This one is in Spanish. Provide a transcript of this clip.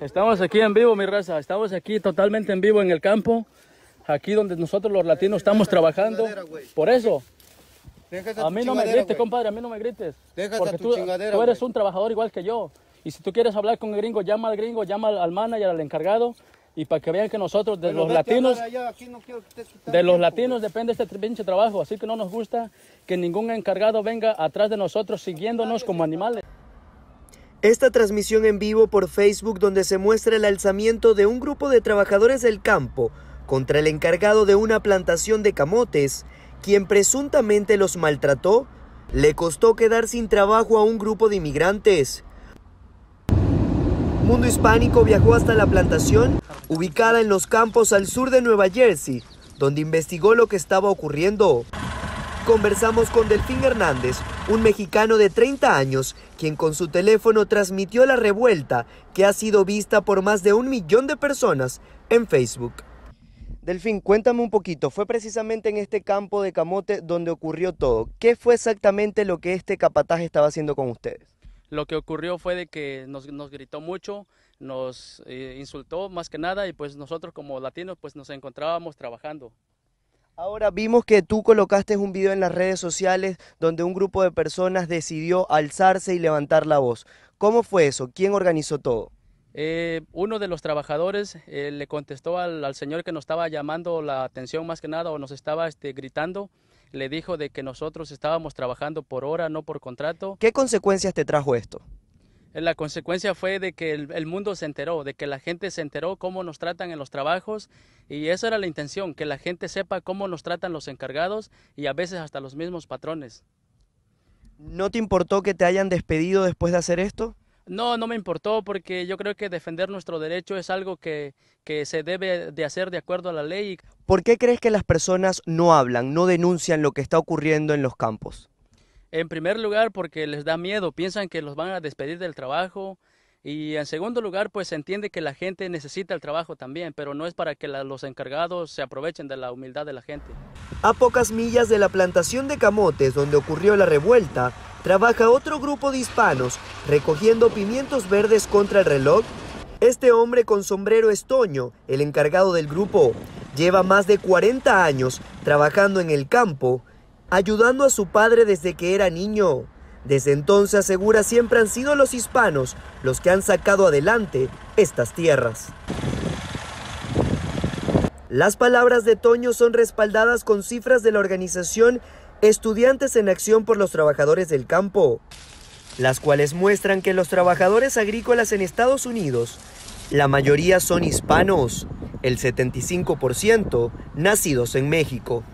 Estamos aquí en vivo, mi raza. Estamos aquí totalmente en vivo en el campo. Aquí donde nosotros los latinos estamos trabajando. Por eso. A mí no me grites, compadre. A mí no me grites. Porque tú, eres un trabajador igual que yo. Y si tú quieres hablar con el gringo, llama al gringo, llama al, manager, al encargado. Y para que vean que nosotros, de los latinos, de los latinos depende este pinche trabajo. Así que no nos gusta que ningún encargado venga atrás de nosotros siguiéndonos como animales. Esta transmisión en vivo por Facebook donde se muestra el alzamiento de un grupo de trabajadores del campo contra el encargado de una plantación de camotes, quien presuntamente los maltrató, le costó quedar sin trabajo a un grupo de inmigrantes. Mundo Hispánico viajó hasta la plantación, ubicada en los campos al sur de Nueva Jersey, donde investigó lo que estaba ocurriendo. Conversamos con Delfín Hernández, un mexicano de 30 años, quien con su teléfono transmitió la revuelta que ha sido vista por más de un millón de personas en Facebook. Delfín, cuéntame un poquito, fue precisamente en este campo de camote donde ocurrió todo. ¿Qué fue exactamente lo que este capataje estaba haciendo con ustedes? Lo que ocurrió fue de que nos, gritó mucho, nos eh, insultó más que nada y pues nosotros como latinos pues nos encontrábamos trabajando. Ahora vimos que tú colocaste un video en las redes sociales donde un grupo de personas decidió alzarse y levantar la voz. ¿Cómo fue eso? ¿Quién organizó todo? Eh, uno de los trabajadores eh, le contestó al, señor que nos estaba llamando la atención más que nada o nos estaba este, gritando. Le dijo de que nosotros estábamos trabajando por hora, no por contrato. ¿Qué consecuencias te trajo esto? La consecuencia fue de que el, mundo se enteró, de que la gente se enteró cómo nos tratan en los trabajos y esa era la intención, que la gente sepa cómo nos tratan los encargados y a veces hasta los mismos patrones. ¿No te importó que te hayan despedido después de hacer esto? No, no me importó porque yo creo que defender nuestro derecho es algo que, que se debe de hacer de acuerdo a la ley. ¿Por qué crees que las personas no hablan, no denuncian lo que está ocurriendo en los campos? En primer lugar, porque les da miedo, piensan que los van a despedir del trabajo. Y en segundo lugar, pues se entiende que la gente necesita el trabajo también, pero no es para que los encargados se aprovechen de la humildad de la gente. A pocas millas de la plantación de camotes donde ocurrió la revuelta, trabaja otro grupo de hispanos recogiendo pimientos verdes contra el reloj. Este hombre con sombrero estoño, el encargado del grupo, lleva más de 40 años trabajando en el campo ayudando a su padre desde que era niño. Desde entonces asegura siempre han sido los hispanos los que han sacado adelante estas tierras. Las palabras de Toño son respaldadas con cifras de la organización Estudiantes en Acción por los Trabajadores del Campo, las cuales muestran que los trabajadores agrícolas en Estados Unidos, la mayoría son hispanos, el 75% nacidos en México.